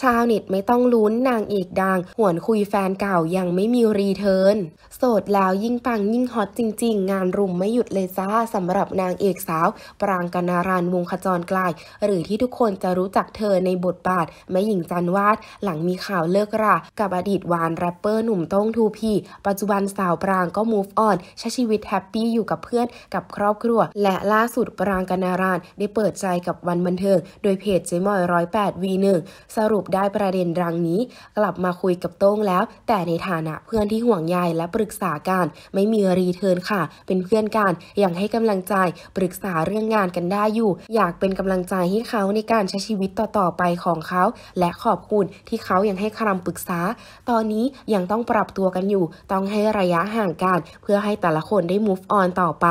ชาวเน็ตไม่ต้องลุ้นนางเอกดังหวนคุยแฟนเก่ายังไม่มีรีเทิร์นโสดแล้วยิ่งปัง ยิ่งฮอตจริงๆ งานรุมไม่หยุดเลยจ้าสำหรับนางเอกสาว ปรางกนารันวงขจรกลาย หรือที่ทุกคนจะรู้จักเธอในบทบาทแม่หญิงจันวาดหลังมีข่าวเลิกรา กับอดีตวานแรปเปอร์หนุ่มต้งทูพีปัจจุบันสาวปรางก็มูฟออนใช้ชีวิตแฮปปี้อยู่กับเพื่อนกับครอบครัว และล่าสุดปรางกนารันได้เปิดใจกับวันบันเทิงโดยเพจเจมอยร้อยแปดวีหนึ่งสรุปได้ประเด็นรังนี้กลับมาคุยกับโต้งแล้ว แต่ในฐานะเพื่อนที่ห่วงใยและปรึกษาการ ไม่มีรีเทิร์นค่ะเป็นเพื่อนกันยังให้กำลังใจปรึกษาเรื่องงานกันได้อยู่ อยากเป็นกำลังใจให้เขาในการใช้ชีวิตต่อๆไปของเขา และขอบคุณที่เขายังให้คำปรึกษา ตอนนี้ยังต้องปรับตัวกันอยู่ ต้องให้ระยะห่างกันเพื่อให้แต่ละคนได้ move on ต่อไป